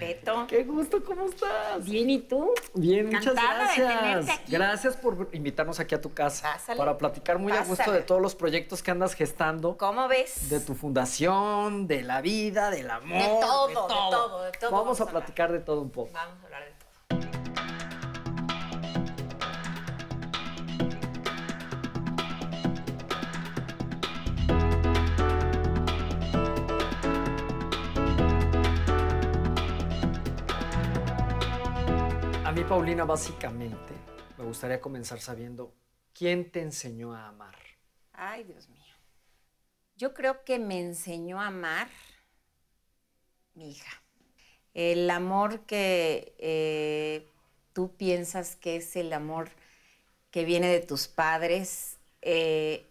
Beto. Qué gusto, ¿cómo estás? Bien, ¿y tú? Bien, muchas gracias. Gracias por invitarnos aquí a tu casa para platicar muy a gusto de todos los proyectos que andas gestando. ¿Cómo ves? De tu fundación, de la vida, del amor. De todo, de todo, de todo. vamos, a, a platicar de todo un poco. Vamos a hablar de todo. Paulina, básicamente me gustaría comenzar sabiendo quién te enseñó a amar. Ay, Dios mío. Yo creo que me enseñó a amar mi hija. El amor que eh, tú piensas que es el amor que viene de tus padres eh,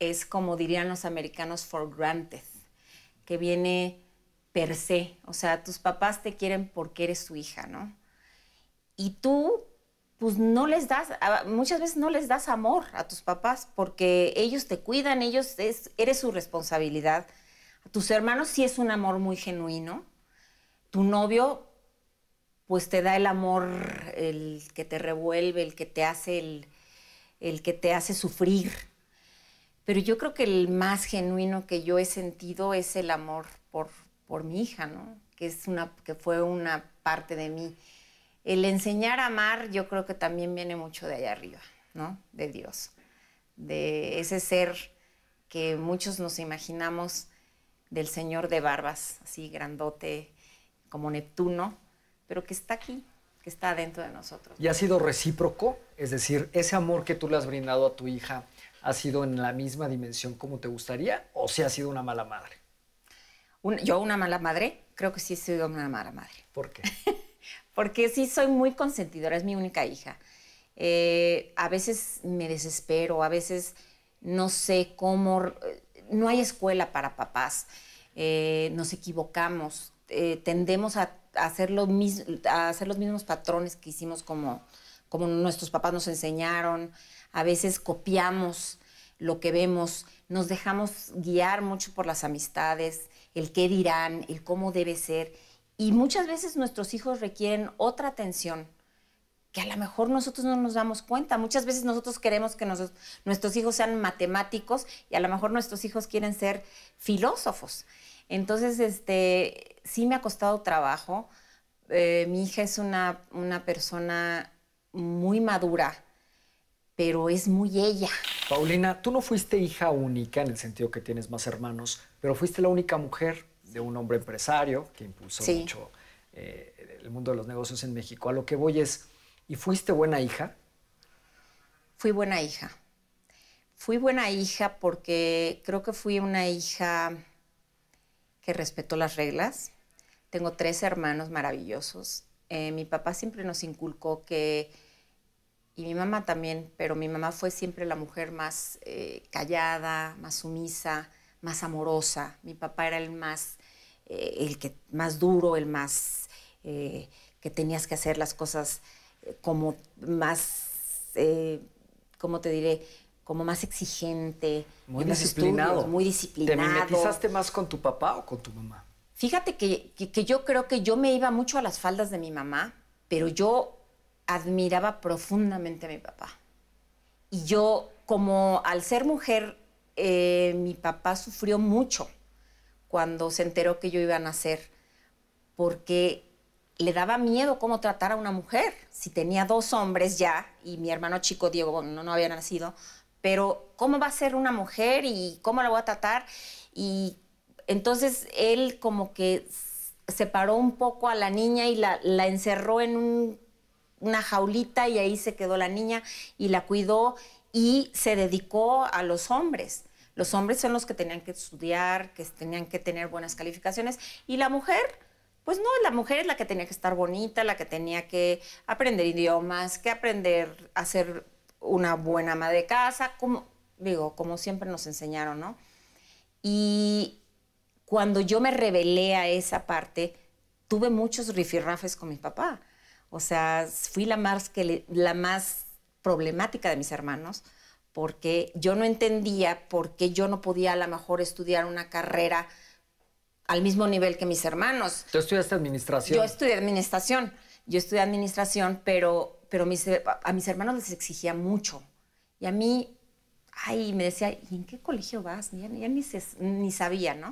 es como dirían los americanos for granted, que viene per se. O sea, tus papás te quieren porque eres su hija, ¿no? y tú pues no les das, ah, muchas veces no les das amor a tus papás porque ellos te cuidan, ellos eres su responsabilidad. A tus hermanos sí es un amor muy genuino. Tu novio pues te da el amor, el que te revuelve, el que te hace, el, que te hace sufrir. Pero yo creo que el más genuino que yo he sentido es el amor por, por mi hija, ¿no? Que, es una, que fue una parte de mí el enseñar a amar yo creo que también viene mucho de allá arriba, ¿no? De Dios, de ese ser que muchos nos imaginamos del Señor de barbas, así grandote, como Neptuno, pero que está aquí, que está dentro de nosotros. ¿Y ha sido recíproco? Es decir, ese amor que tú le has brindado a tu hija ha sido en la misma dimensión como te gustaría o si ha sido una mala madre? yo una mala madre, creo que sí he sido una mala madre. ¿Por qué? porque sí soy muy consentidora, es mi única hija. Eh, a veces me desespero, a veces no sé cómo, eh, no hay escuela para papás, eh, nos equivocamos, tendemos a, hacer los mismos patrones que hicimos como nuestros papás nos enseñaron, a veces copiamos lo que vemos, nos dejamos guiar mucho por las amistades, el qué dirán, el cómo debe ser. Y muchas veces nuestros hijos requieren otra atención que a lo mejor nosotros no nos damos cuenta. Muchas veces nosotros queremos que nuestros hijos sean matemáticos y a lo mejor nuestros hijos quieren ser filósofos. Entonces, este, sí me ha costado trabajo. Eh, mi hija es una, una persona muy madura, pero es muy ella. Paulina, tú no fuiste hija única en el sentido que tienes más hermanos, pero fuiste la única mujer de un hombre empresario que impulsó mucho eh, el mundo de los negocios en México. A lo que voy es, ¿y fuiste buena hija? Fui buena hija. Fui buena hija porque creo que fui una hija que respetó las reglas. Tengo tres hermanos maravillosos. Eh, mi papá siempre nos inculcó que, y mi mamá también, pero mi mamá fue siempre la mujer más eh, callada, más sumisa, más amorosa. Mi papá era el más eh, el que más duro, el más eh, que tenías que hacer las cosas eh, como más, ¿cómo te diré? Como más exigente. Muy disciplinado. muy disciplinado. ¿Te mimetizaste más con tu papá o con tu mamá? Fíjate que, yo creo que yo me iba mucho a las faldas de mi mamá, pero yo admiraba profundamente a mi papá. Y yo, como al ser mujer, mi papá sufrió mucho cuando se enteró que yo iba a nacer, porque le daba miedo cómo tratar a una mujer. Si tenía dos hombres ya, y mi hermano chico Diego, no, había nacido, pero ¿cómo va a ser una mujer y cómo la voy a tratar? Y entonces él como que separó un poco a la niña y la, encerró en una jaulita y ahí se quedó la niña y la cuidó y se dedicó a los hombres. Los hombres son los que tenían que estudiar, que tenían que tener buenas calificaciones y la mujer... Pues no, la mujer es la que tenía que estar bonita, la que tenía que aprender idiomas, que aprender a ser una buena ama de casa, como digo, como siempre nos enseñaron, ¿no? Y cuando yo me revelé a esa parte, tuve muchos rifirrafes con mi papá. O sea, fui la más, que la más problemática de mis hermanos, porque yo no entendía por qué yo no podía a lo mejor estudiar una carrera al mismo nivel que mis hermanos. ¿Tú estudiaste administración? Yo estudié administración. Yo estudié administración, pero, pero a mis hermanos les exigía mucho. Y a mí, ay, me decía, ¿y en qué colegio vas? Ya, ni sabía, ¿no?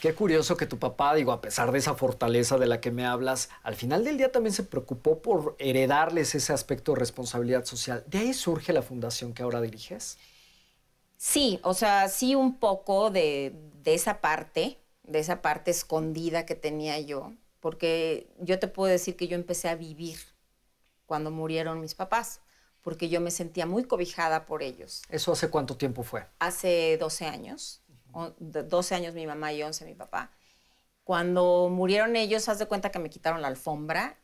Qué curioso que tu papá, digo, a pesar de esa fortaleza de la que me hablas, al final del día también se preocupó por heredarles ese aspecto de responsabilidad social. ¿De ahí surge la fundación que ahora diriges? Sí, o sea, sí un poco de, esa parte, de esa parte escondida que tenía yo, porque yo te puedo decir que yo empecé a vivir cuando murieron mis papás, porque yo me sentía muy cobijada por ellos. ¿Eso hace cuánto tiempo fue? Hace 12 años. 12 años mi mamá y 11 mi papá. Cuando murieron ellos, haz de cuenta que me quitaron la alfombra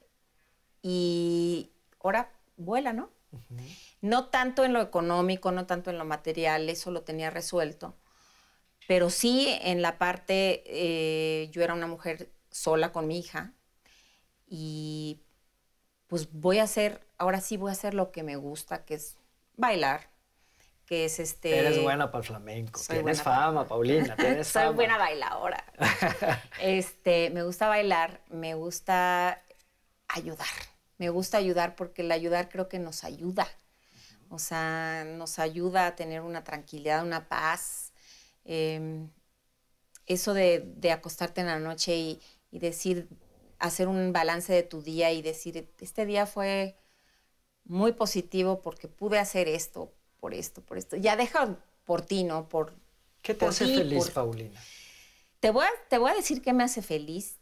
y ahora vuela, ¿no? No tanto en lo económico, no tanto en lo material, eso lo tenía resuelto, pero sí en la parte, eh, yo era una mujer sola con mi hija y pues voy a hacer, ahora sí voy a hacer lo que me gusta, que es bailar, que es este... Eres buena para el flamenco, tienes fama, Paulina, tienes Soy buena bailadora. este, me gusta bailar, me gusta ayudar, me gusta ayudar porque el ayudar creo que nos ayuda, o sea, nos ayuda a tener una tranquilidad, una paz. Em, eso de, acostarte en la noche y, y decir, hacer un balance de tu día y decir, este día fue muy positivo porque pude hacer esto, por esto, por esto. Ya deja por ti, ¿no? Por, ¿Qué te hace feliz, Paulina? Te voy, a, te voy a decir qué me hace feliz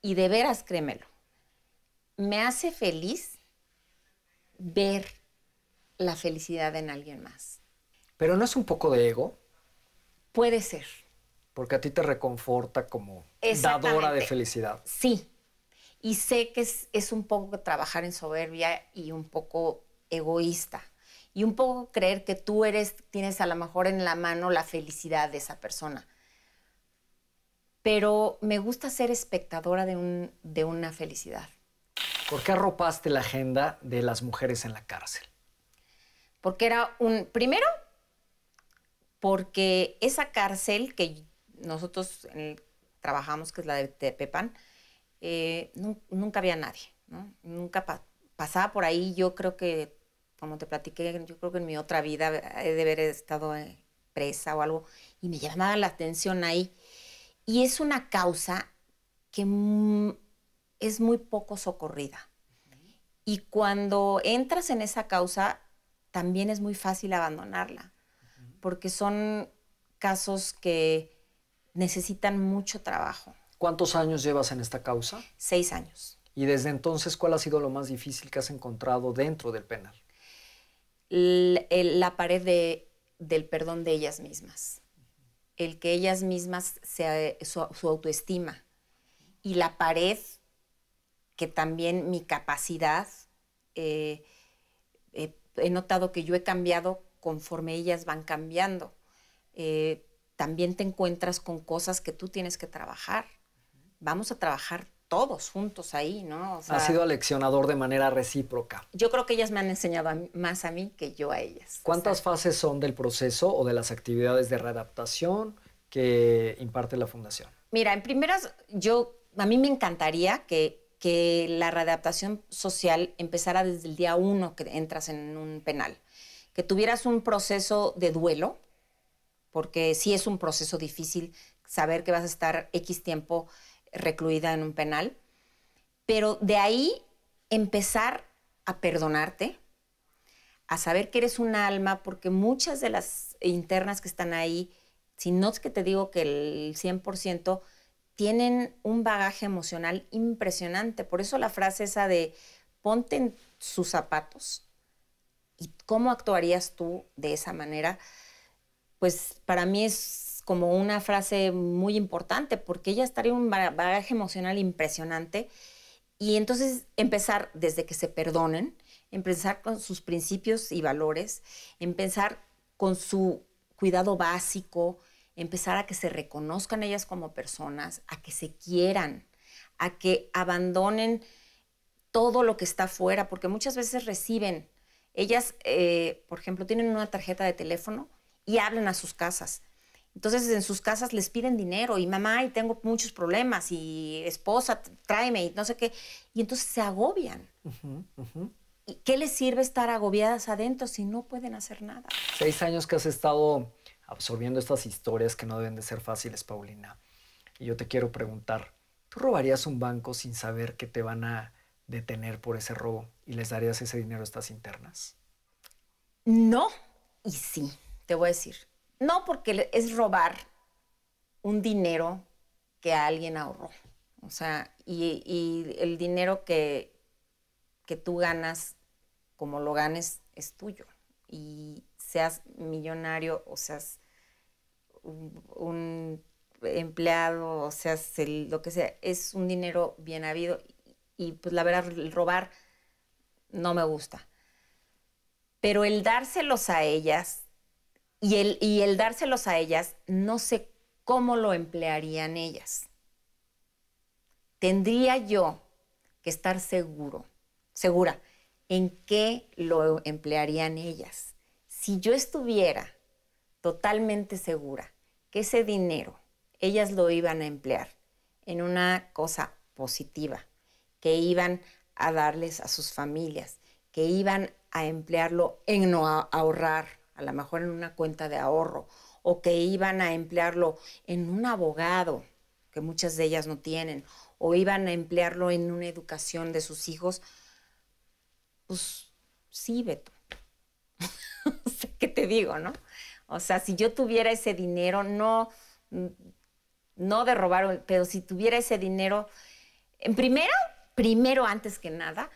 y de veras créemelo. Me hace feliz ver la felicidad en alguien más. ¿Pero no es un poco de ego? Puede ser. Porque a ti te reconforta como dadora de felicidad. Sí. Y sé que es, es un poco trabajar en soberbia y un poco egoísta y un poco creer que tú eres, tienes a lo mejor en la mano la felicidad de esa persona. Pero me gusta ser espectadora de, un, de una felicidad. ¿Por qué arropaste la agenda de las mujeres en la cárcel? Porque era un, primero, porque esa cárcel que nosotros trabajamos, que es la de Tepepan, eh, nunca había nadie, Nunca pasaba por ahí, yo creo que como te platiqué, yo creo que en mi otra vida he de haber estado eh, presa o algo, y me llamaba la atención ahí. Y es una causa que es muy poco socorrida. Y cuando entras en esa causa, también es muy fácil abandonarla, porque son casos que necesitan mucho trabajo. ¿Cuántos años llevas en esta causa? Seis años. ¿Y desde entonces cuál ha sido lo más difícil que has encontrado dentro del penal? la pared del perdón de ellas mismas, el que ellas mismas sea su, autoestima y la pared que también mi capacidad, eh, eh, he notado que yo he cambiado conforme ellas van cambiando. Eh, también te encuentras con cosas que tú tienes que trabajar. Vamos a trabajar todos juntos ahí, ¿no? ha sido aleccionador de manera recíproca. Yo creo que ellas me han enseñado más a mí que yo a ellas. ¿Cuántas fases son del proceso o de las actividades de readaptación que imparte la fundación? Mira, en primeras, yo a mí me encantaría que, que la readaptación social empezara desde el día uno que entras en un penal, que tuvieras un proceso de duelo, porque sí es un proceso difícil saber que vas a estar X tiempo recluida en un penal, pero de ahí empezar a perdonarte, a saber que eres un alma, porque muchas de las internas que están ahí, si no es que te digo que el 100%, tienen un bagaje emocional impresionante. Por eso la frase esa de ponte en sus zapatos y cómo actuarías tú de esa manera, pues para mí es como una frase muy importante, porque ella estaría en un bagaje emocional impresionante. Y entonces empezar desde que se perdonen, empezar con sus principios y valores, empezar con su cuidado básico, empezar a que se reconozcan ellas como personas, a que se quieran, a que abandonen todo lo que está afuera, porque muchas veces reciben, ellas, eh, por ejemplo, tienen una tarjeta de teléfono y hablan a sus casas entonces en sus casas les piden dinero y mamá, y tengo muchos problemas, y esposa, tráeme, y no sé qué. Y entonces se agobian. ¿Y qué les sirve estar agobiadas adentro si no pueden hacer nada? Seis años que has estado absorbiendo estas historias que no deben de ser fáciles, Paulina. Y yo te quiero preguntar, ¿tú robarías un banco sin saber que te van a detener por ese robo y les darías ese dinero a estas internas? No, y sí, te voy a decir. No, porque es robar un dinero que alguien ahorró. O sea, y, el dinero que, que, tú ganas, como lo ganes, es tuyo. Y seas millonario o seas un, empleado o seas lo que sea, es un dinero bien habido. Y, y pues la verdad, el robar no me gusta. Pero el dárselos a ellas y el, dárselos a ellas, no sé cómo lo emplearían ellas. Tendría yo que estar seguro, segura, en qué lo emplearían ellas. Si yo estuviera totalmente segura que ese dinero ellas lo iban a emplear en una cosa positiva, que iban a darles a sus familias, que iban a emplearlo en no ahorrar, a lo mejor en una cuenta de ahorro, o que iban a emplearlo en un abogado, que muchas de ellas no tienen, o iban a emplearlo en una educación de sus hijos, pues sí, Beto. o sea, ¿Qué te digo, no? O sea, si yo tuviera ese dinero, no, mm, no de robar, pero si tuviera ese dinero, en primero, primero antes que nada,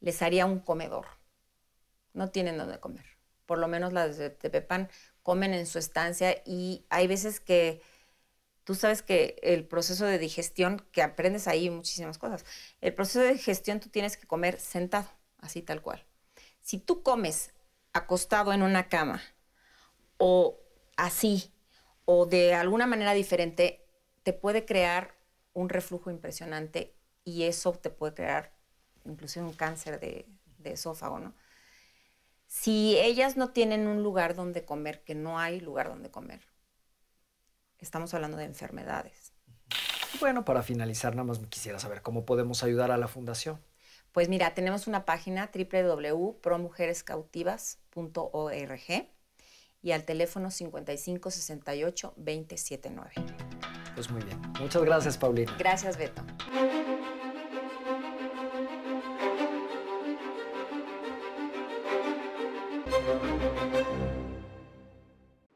les haría un comedor. No tienen dónde comer por lo menos las de Tepepan, comen en su estancia y hay veces que tú sabes que el proceso de digestión, que aprendes ahí muchísimas cosas, el proceso de digestión tú tienes que comer sentado, así tal cual. Si tú comes acostado en una cama o así o de alguna manera diferente, te puede crear un reflujo impresionante y eso te puede crear incluso un cáncer de esófago, ¿no? Si ellas no tienen un lugar donde comer, que no hay lugar donde comer, estamos hablando de enfermedades. Bueno, para finalizar, nada más me quisiera saber cómo podemos ayudar a la fundación. Pues mira, tenemos una página www.promujerescautivas.org y al teléfono 55 68 Pues muy bien. Muchas gracias, Paulina. Gracias, Beto.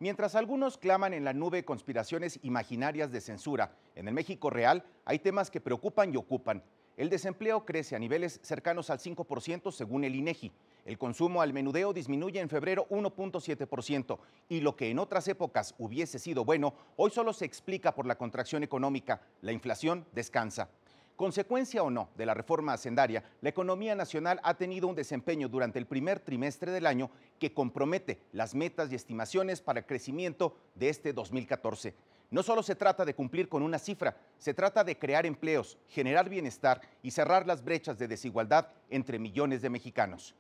Mientras algunos claman en la nube conspiraciones imaginarias de censura, en el México real hay temas que preocupan y ocupan. El desempleo crece a niveles cercanos al 5% según el INEGI. El consumo al menudeo disminuye en febrero 1.7% y lo que en otras épocas hubiese sido bueno, hoy solo se explica por la contracción económica. La inflación descansa. Consecuencia o no de la reforma hacendaria, la economía nacional ha tenido un desempeño durante el primer trimestre del año que compromete las metas y estimaciones para el crecimiento de este 2014. No solo se trata de cumplir con una cifra, se trata de crear empleos, generar bienestar y cerrar las brechas de desigualdad entre millones de mexicanos.